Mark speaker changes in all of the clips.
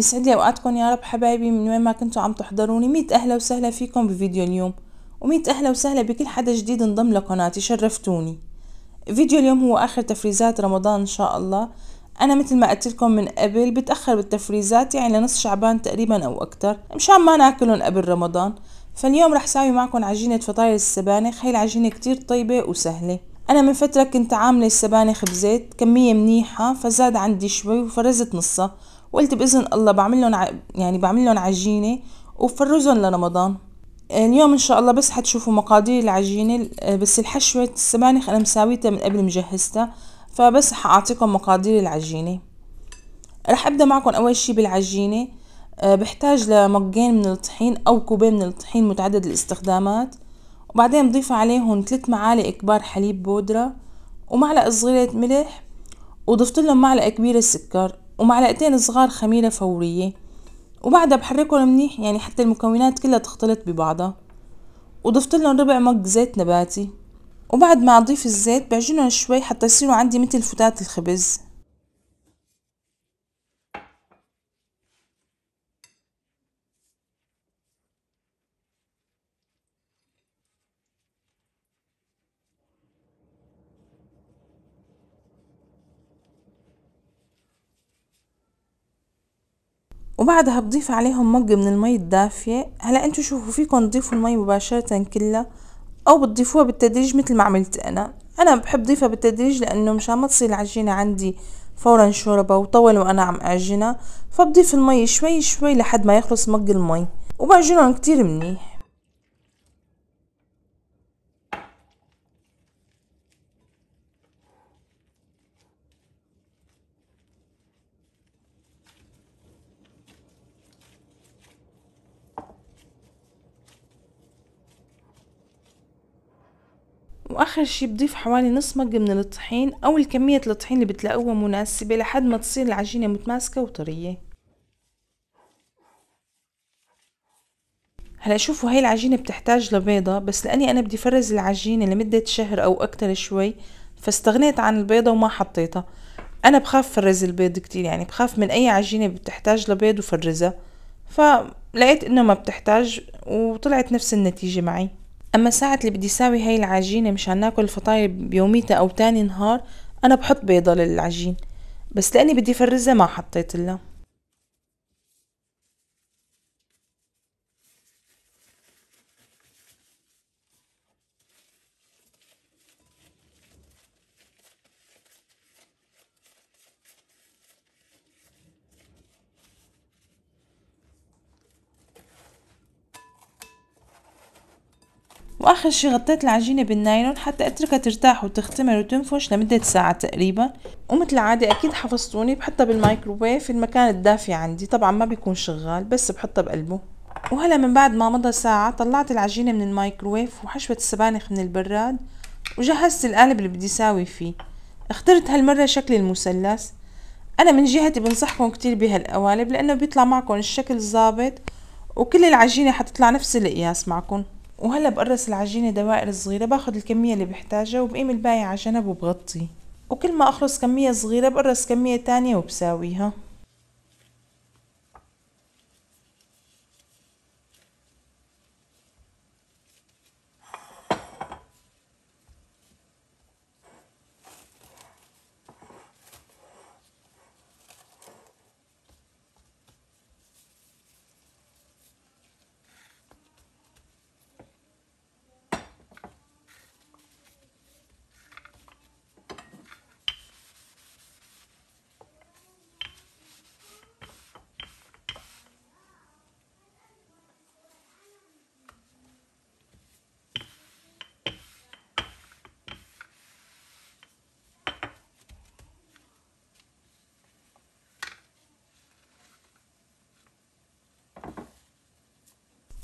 Speaker 1: يسعد لي اوقاتكم يا رب حبايبي من وين ما كنتوا عم تحضروني ميت اهلا وسهلا فيكم بفيديو اليوم وميت اهلا وسهلا بكل حدا جديد انضم لقناتي شرفتوني فيديو اليوم هو اخر تفريزات رمضان ان شاء الله انا مثل ما قلت لكم من قبل بتاخر بالتفريزات يعني لنص شعبان تقريبا او اكتر مشان ما ناكلهم قبل رمضان فاليوم رح ساوي معكم عجينه فطاير السبانخ هي العجينه كتير طيبه وسهله انا من فتره كنت عامله السبانخ بزيت كميه منيحه فزاد عندي شوي وفرزت نصها وقلت باذن الله بعمل لهم ع... يعني بعمل لهم عجينه وفرزهم لرمضان اليوم ان شاء الله بس حتشوفوا مقادير العجينه آه، بس الحشوه السبانخ انا مساويتها من قبل مجهزتها فبس حاعطيكم مقادير العجينه رح ابدا معكم اول شي بالعجينه آه، بحتاج لمقين من الطحين او كوبين من الطحين متعدد الاستخدامات وبعدين بضيف عليهم ثلاث معالق كبار حليب بودرة ومعلقة صغيرة ملح وضفت لهم معلقة كبيرة سكر ومعلقتين صغار خميرة فورية وبعدها بحركهم منيح يعني حتى المكونات كلها تختلط ببعضها وضفت لهم ربع مج زيت نباتي وبعد ما أضيف الزيت بعجنهم شوي حتى يصيروا عندي مثل فتات الخبز وبعدها بضيف عليهم مج من المي الدافية هلا انتو شوفوا فيكم تضيفوا المي مباشرة كلها او بتضيفوها بالتدريج مثل ما عملت انا انا بحب ضيفها بالتدريج لانه مشان ما تصير العجينة عندي فورا شوربة وطول وانا عم اعجنها فبضيف المي شوي شوي لحد ما يخلص مج المي وبعجنهم كتير منيح واخر شي بضيف حوالي نص مج من الطحين او الكمية الطحين اللي بتلاقوها مناسبة لحد ما تصير العجينة متماسكة وطرية هلا شوفوا هاي العجينة بتحتاج لبيضة بس لأني أنا بدي فرز العجينة لمدة شهر أو أكتر شوي فاستغنيت عن البيضة وما حطيتها أنا بخاف فرز البيض كتير يعني بخاف من أي عجينة بتحتاج لبيض وفرزها فلقيت إنه ما بتحتاج وطلعت نفس النتيجة معي اما ساعة اللي بدي ساوي هاي العجينة مشان ناكل الفطاير بيوميتها او تاني نهار انا بحط بيضة للعجين بس لاني بدي فرزها ما حطيت لها واخر شي غطيت العجينة بالنايلون حتى اتركها ترتاح وتختمر وتنفش لمدة ساعة تقريبا ومثل العادة اكيد حفظتوني بحطها بالمايكروويف في المكان الدافي عندي طبعا ما بيكون شغال بس بحطها بقلبه وهلا من بعد ما مضى ساعة طلعت العجينة من المايكروويف وحشوة السبانخ من البراد وجهزت القالب اللي بدي ساوي فيه اخترت هالمرة شكل المثلث انا من جهتي بنصحكم كتير بهالقوالب لانه بيطلع معكم الشكل الزابط وكل العجينة حتطلع نفس القياس معكم وهلا بقرص العجينة دوائر صغيرة باخد الكمية اللي بحتاجها وبقيم الباقي على جنب وبغطيه وكل ما أخلص كمية صغيرة بقرص كمية تانية وبساويها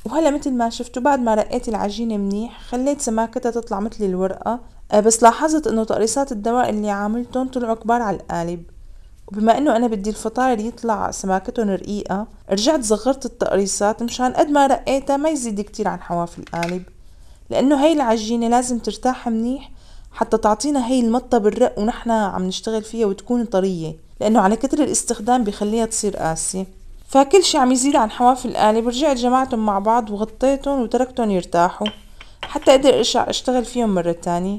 Speaker 1: وهلا مثل ما شفتوا بعد ما رقيت العجينة منيح خليت سماكتها تطلع مثل الورقة آه، بس لاحظت انه تقريصات الدواء اللي عاملتهم طلعوا كبار على القالب وبما انه انا بدي الفطاير يطلع سماكتهم رقيقة رجعت صغرت التقريصات مشان قد ما رقيتها ما يزيد كتير عن حواف القالب لانه هاي العجينة لازم ترتاح منيح حتى تعطينا هي المطة بالرق ونحنا عم نشتغل فيها وتكون طرية لأنه على كتر الاستخدام بخليها تصير قاسية فكل شي عم يزيد عن حواف القالب رجعت جمعتهم مع بعض وغطيتهم وتركتهم يرتاحوا حتى اقدر ارجع اشتغل فيهم مرة تانية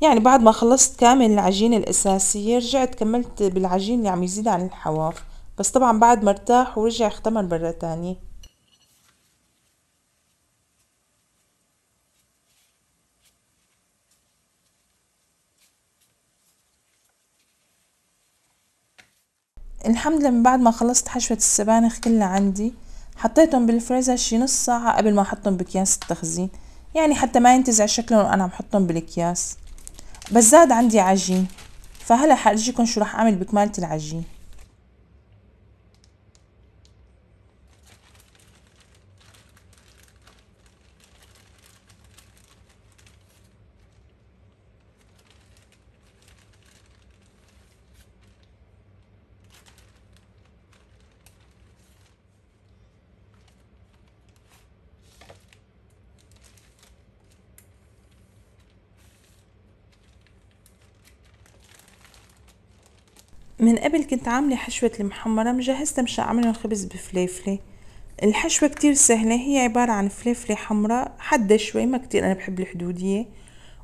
Speaker 1: يعني بعد ما خلصت كامل العجينة الاساسية رجعت كملت بالعجين اللي عم يزيد عن الحواف بس طبعا بعد ما ارتاح ورجع اختمر مرة تانية الحمد لله من بعد ما خلصت حشوة السبانخ كلها عندي حطيتهم بالفريزر شي نص ساعة قبل ما احطهم بأكياس التخزين يعني حتى ما ينتزع شكلهم وانا عم حطهم بالاكياس بس زاد عندي عجين فهلا حارجيكم شو رح اعمل بكمالة العجين من قبل كنت عاملة حشوة المحمرة مجهزتها مش هعملها الخبز بفليفلة الحشوة كتير سهلة هي عبارة عن فليفلة حمراء حدة شوي ما كتير أنا بحب الحدودية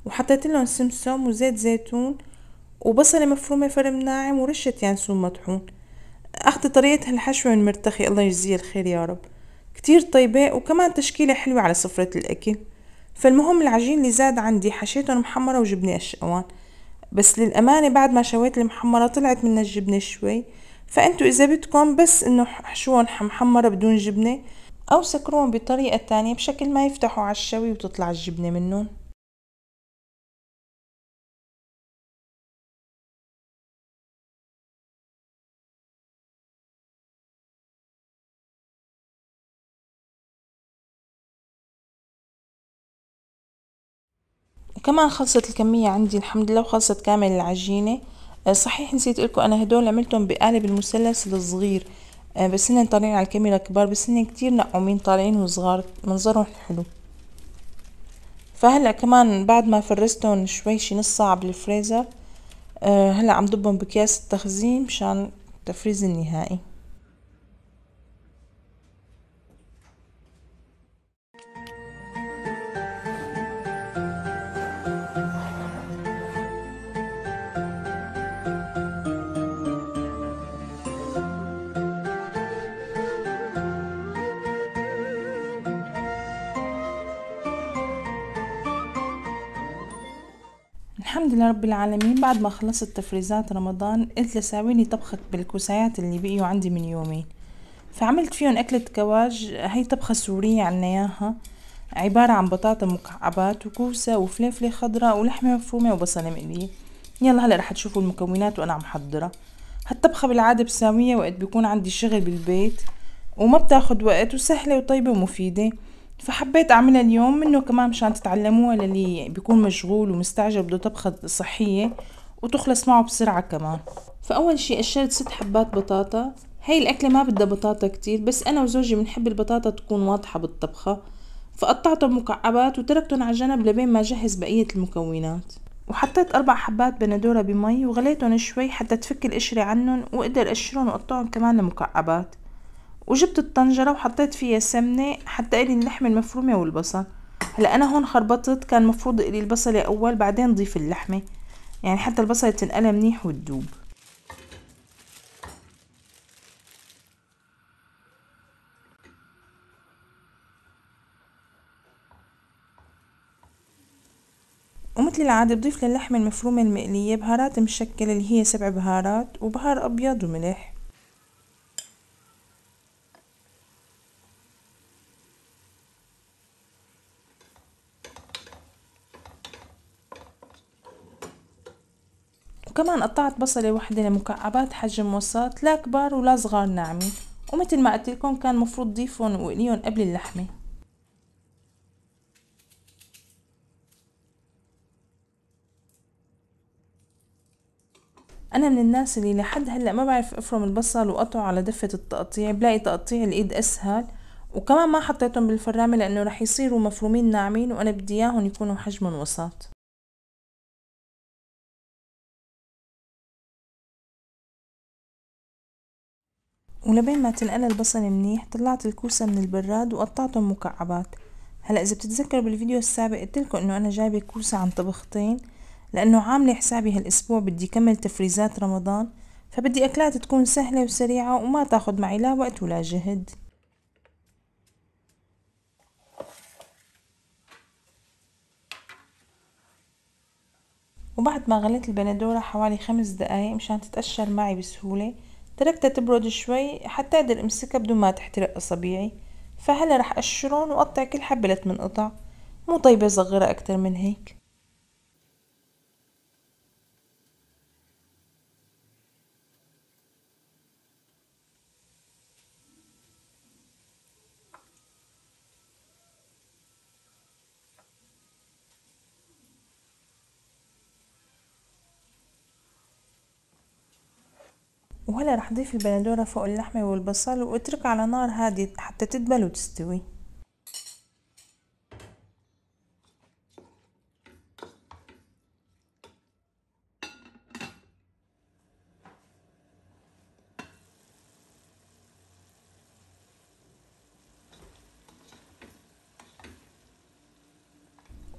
Speaker 1: وحطيت لهم سمسم وزيت زيتون وبصلة مفرومة فرم ناعم ورشة يانسون مطحون أخذت طريقة هالحشوة من مرتخي الله يجزيه الخير يا رب كتير طيبة وكمان تشكيلة حلوة على سفرة الأكل فالمهم العجين اللي زاد عندي حشيته محمرة وجبني اشقوان بس للأمانة بعد ما شويت المحمرة طلعت منها الجبنة شوي فأنتوا إذا بدكم بس إنه حشوهم محمرة بدون جبنة أو سكروهم بطريقة تانية بشكل ما يفتحوا على الشوي وتطلع الجبنة منهم وكمان خلصت الكمية عندي الحمد لله وخلصت كامل العجينة آه، صحيح نسيت لكم انا هدول عملتهم بقالب المثلث الصغير آه، بس هن طالعين على الكاميرا كبار بس هن كتير نقومين طالعين وصغار منظرهم حلو فهلا كمان بعد ما فرستهم شوي شي نص ساعة بالفريزر آه، هلا عم ضبهم بكياس التخزين مشان التفريز النهائي الحمد لله رب العالمين بعد ما خلصت تفريزات رمضان قلت لساويني طبخة بالكوسايات اللي بقيوا عندي من يومين فعملت فيهم أكلة كواج هي طبخة سورية عنا ياها عبارة عن بطاطا مكعبات وكوسة وفلفلة خضراء ولحمة مفرومة وبصلة مقلية يلا هلا رح تشوفوا المكونات وأنا عم حضرها هالطبخة بالعادة بساويها وقت بيكون عندي شغل بالبيت وما بتاخد وقت وسهلة وطيبة ومفيدة فحبيت اعملها اليوم منه كمان مشان تتعلموها للي بيكون مشغول ومستعجل بده طبخة صحية وتخلص معه بسرعة كمان فاول شي قشرت ست حبات بطاطا هاي الاكلة ما بدها بطاطا كتير بس انا وزوجي بنحب البطاطا تكون واضحة بالطبخة فقطعتهم مكعبات وتركتهم على جنب لبين ما جهز بقية المكونات وحطيت أربع حبات بندورة بمي وغليتهم شوي حتى تفك القشرة عنهم وأقدر أقشرهم وأقطعهم كمان لمكعبات وجبت الطنجرة وحطيت فيها سمنة حتى إلي اللحمة المفرومة والبصل هلا انا هون خربطت كان مفروض إلي البصلة اول بعدين ضيف اللحمة يعني حتى البصلة تنقلى منيح وتدوب ومثل العادة بضيف للحمة المفرومة المقلية بهارات مشكلة اللي هي سبع بهارات وبهار أبيض وملح وكمان قطعت بصلة واحدة لمكعبات حجم وسط لا كبار ولا صغار ناعمين ومثل ما قلت لكم كان مفروض ضيفهم وقليهم قبل اللحمة انا من الناس اللي لحد هلا ما بعرف افرم البصل واقطعه على دفة التقطيع بلاقي تقطيع الايد اسهل وكمان ما حطيتهم بالفرامة لانه رح يصيروا مفرومين ناعمين وانا بدي اياهم يكونوا حجمهم وسط ولبين ما تنقلى البصل منيح طلعت الكوسة من البراد وقطعته مكعبات هلا اذا بتتذكر بالفيديو السابق قلتلكم انه انا جايبة كوسة عن طبختين لانه عاملة حسابي هالاسبوع بدي كمل تفريزات رمضان فبدي اكلات تكون سهلة وسريعة وما تاخد معي لا وقت ولا جهد وبعد ما غليت البندورة حوالي خمس دقايق مشان تتقشر معي بسهولة تركتها تبرد شوي حتى أقدر أمسكها بدون ما تحترق أصابيعي فهلا رح أقشرهم وأقطع كل حبة لثمان قطع مو طيبة صغيرة أكتر من هيك وهلا رح ضيف البندورة فوق اللحمة والبصل واتركها على نار هادية حتى تدبل وتستوي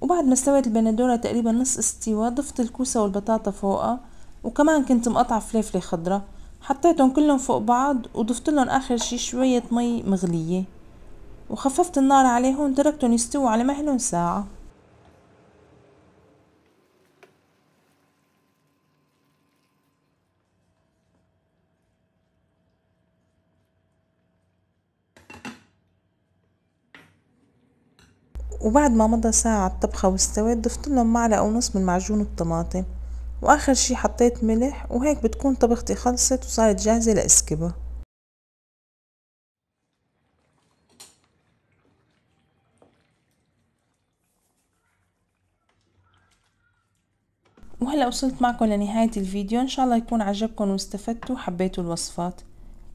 Speaker 1: وبعد ما استوت البندورة تقريبا نص استوى ضفت الكوسة والبطاطا فوقها وكمان كنت مقطعة فليفلة خضرة حطيتهم كلهم فوق بعض وضفت لهم اخر شي شوية مي مغلية وخففت النار عليهم تركتهم يستووا على مهلهم ساعة وبعد ما مضى ساعة الطبخة واستوت ضفت لهم معلقة ونص من معجون الطماطم واخر شي حطيت ملح وهيك بتكون طبختي خلصت وصارت جاهزة لاسكبه وهلا وصلت معكم لنهاية الفيديو ان شاء الله يكون عجبكم واستفدتوا وحبيتوا الوصفات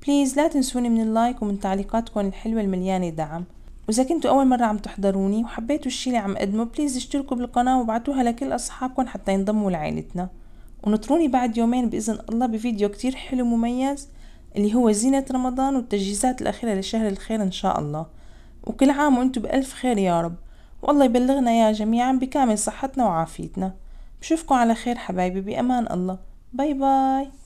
Speaker 1: بليز لا تنسوني من اللايك ومن تعليقاتكم الحلوة المليانة دعم وإذا كنتوا أول مرة عم تحضروني وحبيتوا الشي اللي عم أقدمه بليز اشتركوا بالقناة وابعتوها لكل أصحابكم حتى ينضموا لعائلتنا ونطروني بعد يومين بإذن الله بفيديو كتير حلو مميز اللي هو زينة رمضان والتجهيزات الأخيرة لشهر الخير إن شاء الله وكل عام وأنتم بألف خير يا رب والله يبلغنا يا جميعا بكامل صحتنا وعافيتنا بشوفكم على خير حبايبي بأمان الله باي باي